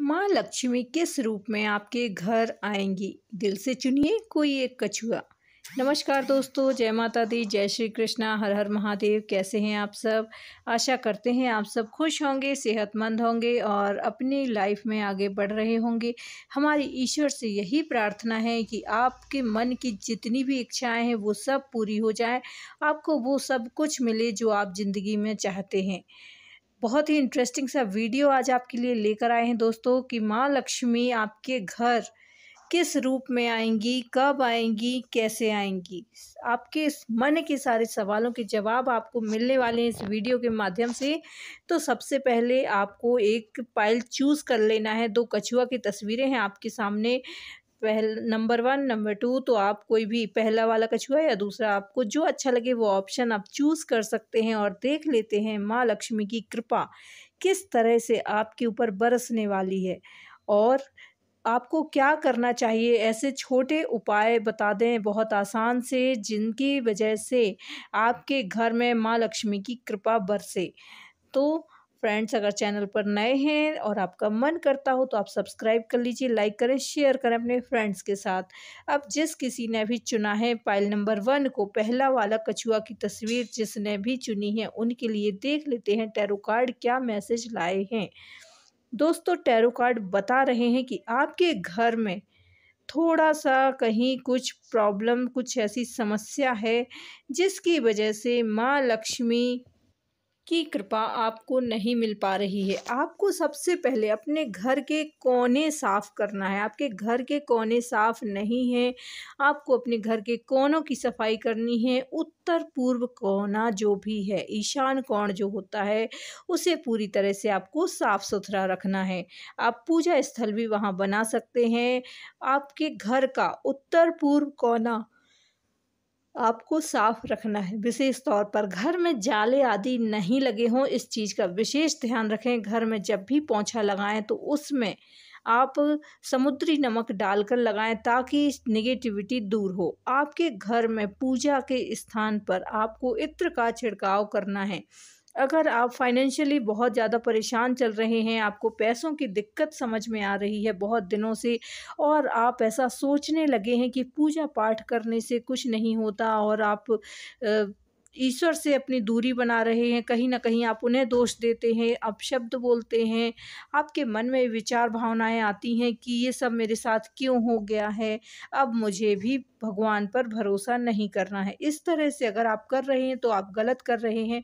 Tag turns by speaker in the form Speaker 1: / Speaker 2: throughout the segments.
Speaker 1: माँ लक्ष्मी किस रूप में आपके घर आएंगी दिल से चुनिए कोई एक कछुआ नमस्कार दोस्तों जय माता दी जय श्री कृष्णा हर हर महादेव कैसे हैं आप सब आशा करते हैं आप सब खुश होंगे सेहतमंद होंगे और अपनी लाइफ में आगे बढ़ रहे होंगे हमारी ईश्वर से यही प्रार्थना है कि आपके मन की जितनी भी इच्छाएं हैं वो सब पूरी हो जाए आपको वो सब कुछ मिले जो आप ज़िंदगी में चाहते हैं बहुत ही इंटरेस्टिंग सा वीडियो आज आपके लिए लेकर आए हैं दोस्तों कि माँ लक्ष्मी आपके घर किस रूप में आएंगी कब आएंगी कैसे आएंगी आपके मन के सारे सवालों के जवाब आपको मिलने वाले हैं इस वीडियो के माध्यम से तो सबसे पहले आपको एक पाइल चूज़ कर लेना है दो कछुआ की तस्वीरें हैं आपके सामने पहल नंबर वन नंबर टू तो आप कोई भी पहला वाला कछुआ या दूसरा आपको जो अच्छा लगे वो ऑप्शन आप चूज़ कर सकते हैं और देख लेते हैं माँ लक्ष्मी की कृपा किस तरह से आपके ऊपर बरसने वाली है और आपको क्या करना चाहिए ऐसे छोटे उपाय बता दें बहुत आसान से जिनकी वजह से आपके घर में माँ लक्ष्मी की कृपा बरसे तो फ्रेंड्स अगर चैनल पर नए हैं और आपका मन करता हो तो आप सब्सक्राइब कर लीजिए लाइक करें शेयर करें अपने फ्रेंड्स के साथ अब जिस किसी ने भी चुना है पाइल नंबर वन को पहला वाला कछुआ की तस्वीर जिसने भी चुनी है उनके लिए देख लेते हैं टैरो कार्ड क्या मैसेज लाए हैं दोस्तों टैरो कार्ड बता रहे हैं कि आपके घर में थोड़ा सा कहीं कुछ प्रॉब्लम कुछ ऐसी समस्या है जिसकी वजह से माँ लक्ष्मी की कृपा आपको नहीं मिल पा रही है आपको सबसे पहले अपने घर के कोने साफ़ करना है आपके घर के कोने साफ़ नहीं हैं आपको अपने घर के कोनों की सफाई करनी है उत्तर पूर्व कोना जो भी है ईशान कोण जो होता है उसे पूरी तरह से आपको साफ़ सुथरा रखना है आप पूजा स्थल भी वहाँ बना सकते हैं आपके घर का उत्तर पूर्व कोना आपको साफ रखना है विशेष तौर पर घर में जाले आदि नहीं लगे हों इस चीज़ का विशेष ध्यान रखें घर में जब भी पोंछा लगाएं तो उसमें आप समुद्री नमक डालकर लगाएं ताकि निगेटिविटी दूर हो आपके घर में पूजा के स्थान पर आपको इत्र का छिड़काव करना है अगर आप फाइनेंशियली बहुत ज़्यादा परेशान चल रहे हैं आपको पैसों की दिक्कत समझ में आ रही है बहुत दिनों से और आप ऐसा सोचने लगे हैं कि पूजा पाठ करने से कुछ नहीं होता और आप ईश्वर से अपनी दूरी बना रहे हैं कहीं ना कहीं आप उन्हें दोष देते हैं अपशब्द बोलते हैं आपके मन में विचार भावनाएं आती हैं कि ये सब मेरे साथ क्यों हो गया है अब मुझे भी भगवान पर भरोसा नहीं करना है इस तरह से अगर आप कर रहे हैं तो आप गलत कर रहे हैं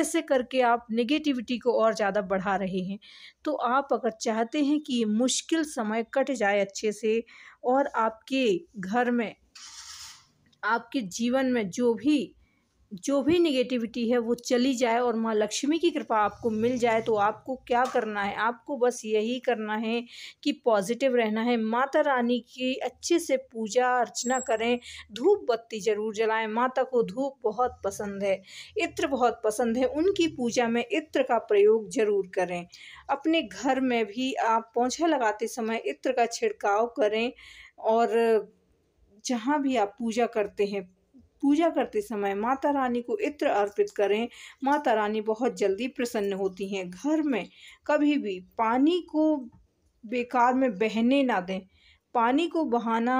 Speaker 1: ऐसे करके आप निगेटिविटी को और ज़्यादा बढ़ा रहे हैं तो आप अगर चाहते हैं कि ये मुश्किल समय कट जाए अच्छे से और आपके घर में आपके जीवन में जो भी जो भी निगेटिविटी है वो चली जाए और माँ लक्ष्मी की कृपा आपको मिल जाए तो आपको क्या करना है आपको बस यही करना है कि पॉजिटिव रहना है माता रानी की अच्छे से पूजा अर्चना करें धूप बत्ती ज़रूर जलाएं माता को धूप बहुत पसंद है इत्र बहुत पसंद है उनकी पूजा में इत्र का प्रयोग ज़रूर करें अपने घर में भी आप पौछा लगाते समय इत्र का छिड़काव करें और जहाँ भी आप पूजा करते हैं पूजा करते समय माता रानी को इत्र अर्पित करें माता रानी बहुत जल्दी प्रसन्न होती हैं घर में कभी भी पानी को बेकार में बहने ना दें पानी को बहाना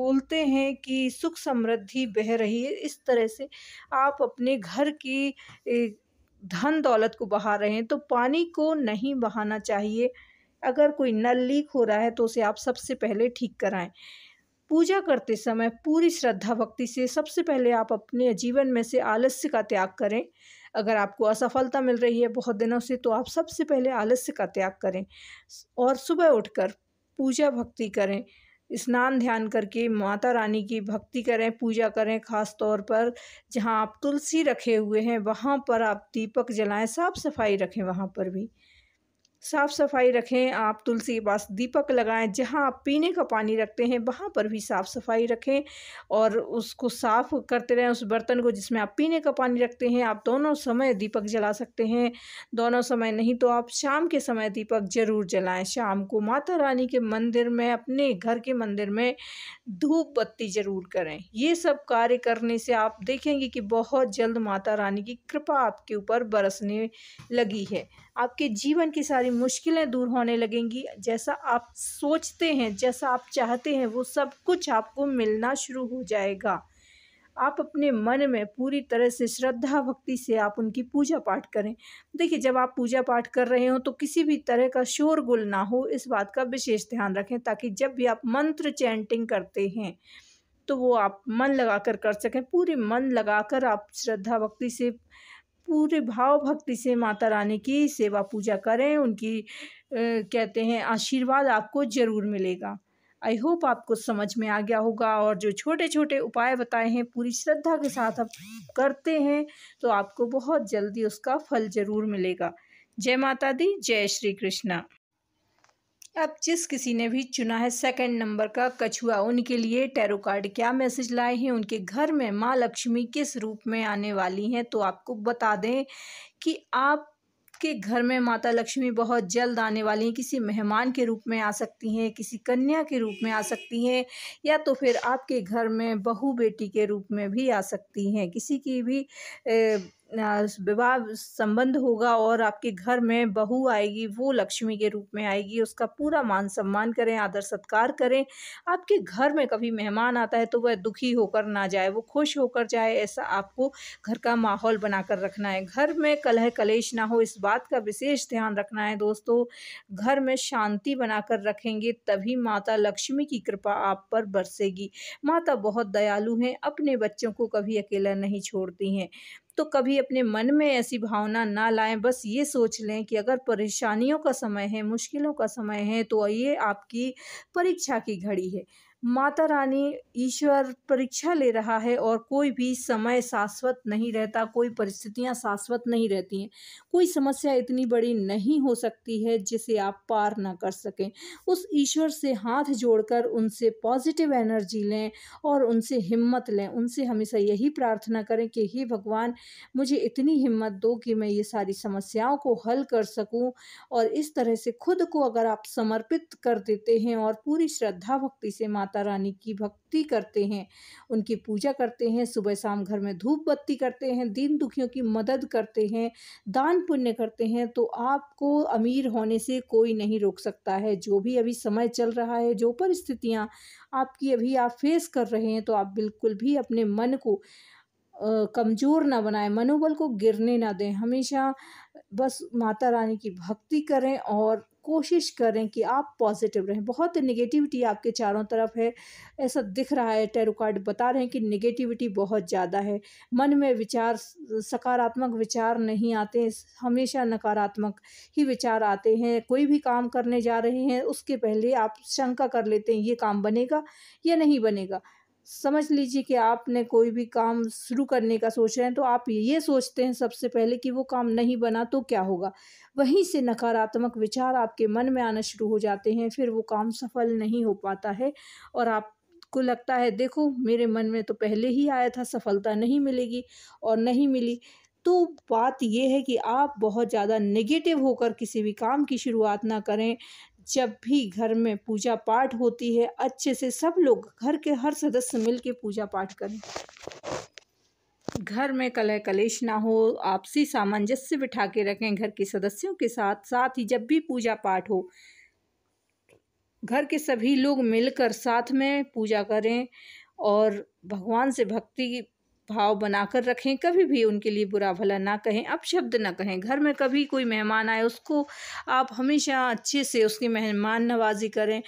Speaker 1: बोलते हैं कि सुख समृद्धि बह रही है इस तरह से आप अपने घर की धन दौलत को बहा रहे हैं तो पानी को नहीं बहाना चाहिए अगर कोई नल लीक हो रहा है तो उसे आप सबसे पहले ठीक कराएं पूजा करते समय पूरी श्रद्धा भक्ति से सबसे पहले आप अपने जीवन में से आलस्य का त्याग करें अगर आपको असफलता मिल रही है बहुत दिनों से तो आप सबसे पहले आलस्य का त्याग करें और सुबह उठकर पूजा भक्ति करें स्नान ध्यान करके माता रानी की भक्ति करें पूजा करें खास तौर पर जहां आप तुलसी रखे हुए हैं वहां पर आप दीपक जलाएं साफ सफाई रखें वहां पर भी साफ़ सफाई रखें आप तुलसी के पास दीपक लगाएं जहां आप पीने का पानी रखते हैं वहां पर भी साफ़ सफाई रखें और उसको साफ़ करते रहें उस बर्तन को जिसमें आप पीने का पानी रखते हैं आप दोनों समय दीपक जला सकते हैं दोनों समय नहीं तो आप शाम के समय दीपक ज़रूर जलाएं शाम को माता रानी के मंदिर में अपने घर के मंदिर में धूप बत्ती ज़रूर करें ये सब कार्य करने से आप देखेंगे कि बहुत जल्द माता रानी की कृपा आपके ऊपर बरसने लगी है आपके जीवन की सारी मुश्किलें दूर होने लगेंगी जैसा आप सोचते हैं जैसा आप चाहते हैं वो सब कुछ आपको मिलना शुरू हो जाएगा आप अपने मन में पूरी तरह से श्रद्धा भक्ति से आप उनकी पूजा पाठ करें देखिए जब आप पूजा पाठ कर रहे हो तो किसी भी तरह का शोरगुल ना हो इस बात का विशेष ध्यान रखें ताकि जब भी आप मंत्र चैंटिंग करते हैं तो वो आप मन लगा कर कर सकें पूरे मन लगा कर आप श्रद्धा भक्ति से पूरे भाव भक्ति से माता रानी की सेवा पूजा करें उनकी कहते हैं आशीर्वाद आपको ज़रूर मिलेगा आई होप आपको समझ में आ गया होगा और जो छोटे छोटे उपाय बताए हैं पूरी श्रद्धा के साथ आप करते हैं तो आपको बहुत जल्दी उसका फल ज़रूर मिलेगा जय माता दी जय श्री कृष्णा अब जिस किसी ने भी चुना है सेकंड नंबर का कछुआ उनके लिए टैरो कार्ड क्या मैसेज लाए हैं उनके घर में माँ लक्ष्मी किस रूप में आने वाली हैं तो आपको बता दें कि आप आपके घर में माता लक्ष्मी बहुत जल्द आने वाली हैं किसी मेहमान के रूप में आ सकती हैं किसी कन्या के रूप में आ सकती हैं या तो फिर आपके घर में बहू बेटी के रूप में भी आ सकती हैं किसी की भी ए, विवाह संबंध होगा और आपके घर में बहू आएगी वो लक्ष्मी के रूप में आएगी उसका पूरा मान सम्मान करें आदर सत्कार करें आपके घर में कभी मेहमान आता है तो वह दुखी होकर ना जाए वो खुश होकर जाए ऐसा आपको घर का माहौल बनाकर रखना है घर में कलह कलेश ना हो इस बात का विशेष ध्यान रखना है दोस्तों घर में शांति बनाकर रखेंगे तभी माता लक्ष्मी की कृपा आप पर बरसेगी माता बहुत दयालु हैं अपने बच्चों को कभी अकेला नहीं छोड़ती हैं तो कभी अपने मन में ऐसी भावना ना लाएं बस ये सोच लें कि अगर परेशानियों का समय है मुश्किलों का समय है तो ये आपकी परीक्षा की घड़ी है माता रानी ईश्वर परीक्षा ले रहा है और कोई भी समय शाश्वत नहीं रहता कोई परिस्थितियां शाश्वत नहीं रहती हैं कोई समस्या इतनी बड़ी नहीं हो सकती है जिसे आप पार ना कर सकें उस ईश्वर से हाथ जोड़कर उनसे पॉजिटिव एनर्जी लें और उनसे हिम्मत लें उनसे हमेशा यही प्रार्थना करें कि हे भगवान मुझे इतनी हिम्मत दो कि मैं ये सारी समस्याओं को हल कर सकूँ और इस तरह से खुद को अगर आप समर्पित कर देते हैं और पूरी श्रद्धा भक्ति से माता माता रानी की भक्ति करते हैं उनकी पूजा करते हैं सुबह शाम घर में धूप बत्ती करते हैं दीन दुखियों की मदद करते हैं दान पुण्य करते हैं तो आपको अमीर होने से कोई नहीं रोक सकता है जो भी अभी समय चल रहा है जो परिस्थितियाँ आपकी अभी आप फेस कर रहे हैं तो आप बिल्कुल भी अपने मन को कमज़ोर ना बनाएं मनोबल को गिरने ना दें हमेशा बस माता रानी की भक्ति करें और कोशिश करें कि आप पॉजिटिव रहें बहुत निगेटिविटी आपके चारों तरफ है ऐसा दिख रहा है टैरो कार्ड बता रहे हैं कि निगेटिविटी बहुत ज़्यादा है मन में विचार सकारात्मक विचार नहीं आते हमेशा नकारात्मक ही विचार आते हैं कोई भी काम करने जा रहे हैं उसके पहले आप शंका कर लेते हैं ये काम बनेगा या नहीं बनेगा समझ लीजिए कि आपने कोई भी काम शुरू करने का सोच रहे हैं तो आप ये सोचते हैं सबसे पहले कि वो काम नहीं बना तो क्या होगा वहीं से नकारात्मक विचार आपके मन में आना शुरू हो जाते हैं फिर वो काम सफल नहीं हो पाता है और आप को लगता है देखो मेरे मन में तो पहले ही आया था सफलता नहीं मिलेगी और नहीं मिली तो बात यह है कि आप बहुत ज़्यादा नेगेटिव होकर किसी भी काम की शुरुआत ना करें जब भी घर में पूजा पाठ होती है अच्छे से सब लोग घर के हर सदस्य मिल के पूजा पाठ करें घर में कलह कलेश ना हो आपसी सामंजस्य बिठा के रखें घर के सदस्यों के साथ साथ ही जब भी पूजा पाठ हो घर के सभी लोग मिलकर साथ में पूजा करें और भगवान से भक्ति भाव बनाकर रखें कभी भी उनके लिए बुरा भला ना कहें शब्द ना कहें घर में कभी कोई मेहमान आए उसको आप हमेशा अच्छे से उसकी मेहमान नवाजी करें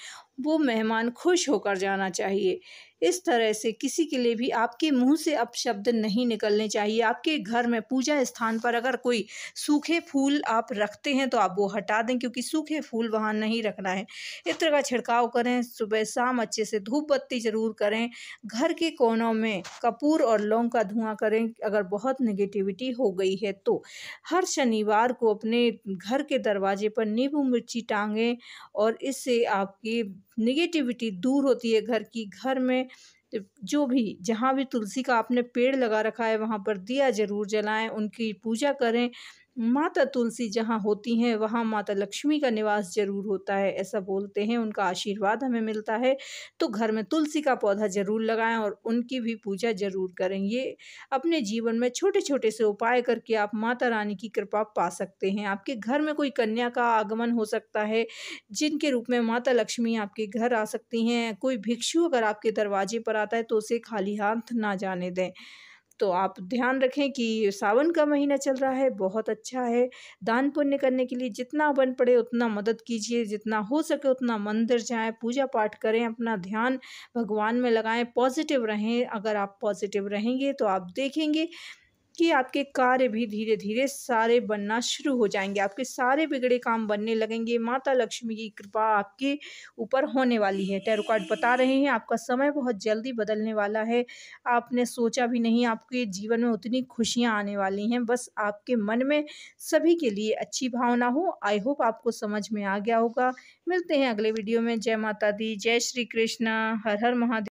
Speaker 1: वो मेहमान खुश होकर जाना चाहिए इस तरह से किसी के लिए भी आपके मुंह से अपशब्द नहीं निकलने चाहिए आपके घर में पूजा स्थान पर अगर कोई सूखे फूल आप रखते हैं तो आप वो हटा दें क्योंकि सूखे फूल वहाँ नहीं रखना है इत्र का छिड़काव करें सुबह शाम अच्छे से धूप बत्ती जरूर करें घर के कोनों में कपूर और लौंग का धुआं करें अगर बहुत निगेटिविटी हो गई है तो हर शनिवार को अपने घर के दरवाजे पर नींबू मिर्ची टांगें और इससे आपकी निगेटिविटी दूर होती है घर की घर में जो भी जहाँ भी तुलसी का आपने पेड़ लगा रखा है वहाँ पर दिया ज़रूर जलाएं उनकी पूजा करें माता तुलसी जहाँ होती हैं वहाँ माता लक्ष्मी का निवास जरूर होता है ऐसा बोलते हैं उनका आशीर्वाद हमें मिलता है तो घर में तुलसी का पौधा जरूर लगाएं और उनकी भी पूजा जरूर करें ये अपने जीवन में छोटे छोटे से उपाय करके आप माता रानी की कृपा पा सकते हैं आपके घर में कोई कन्या का आगमन हो सकता है जिनके रूप में माता लक्ष्मी आपके घर आ सकती हैं कोई भिक्षु अगर आपके दरवाजे पर आता है तो उसे खाली हाथ ना जाने दें तो आप ध्यान रखें कि सावन का महीना चल रहा है बहुत अच्छा है दान पुण्य करने के लिए जितना बन पड़े उतना मदद कीजिए जितना हो सके उतना मंदिर जाएं पूजा पाठ करें अपना ध्यान भगवान में लगाएं पॉजिटिव रहें अगर आप पॉजिटिव रहेंगे तो आप देखेंगे कि आपके कार्य भी धीरे धीरे सारे बनना शुरू हो जाएंगे आपके सारे बिगड़े काम बनने लगेंगे माता लक्ष्मी की कृपा आपके ऊपर होने वाली है टैरो कार्ड बता रहे हैं आपका समय बहुत जल्दी बदलने वाला है आपने सोचा भी नहीं आपके जीवन में उतनी खुशियाँ आने वाली हैं बस आपके मन में सभी के लिए अच्छी भावना हो आई होप आपको समझ में आ गया होगा मिलते हैं अगले वीडियो में जय माता दी जय श्री कृष्णा हर हर महादेव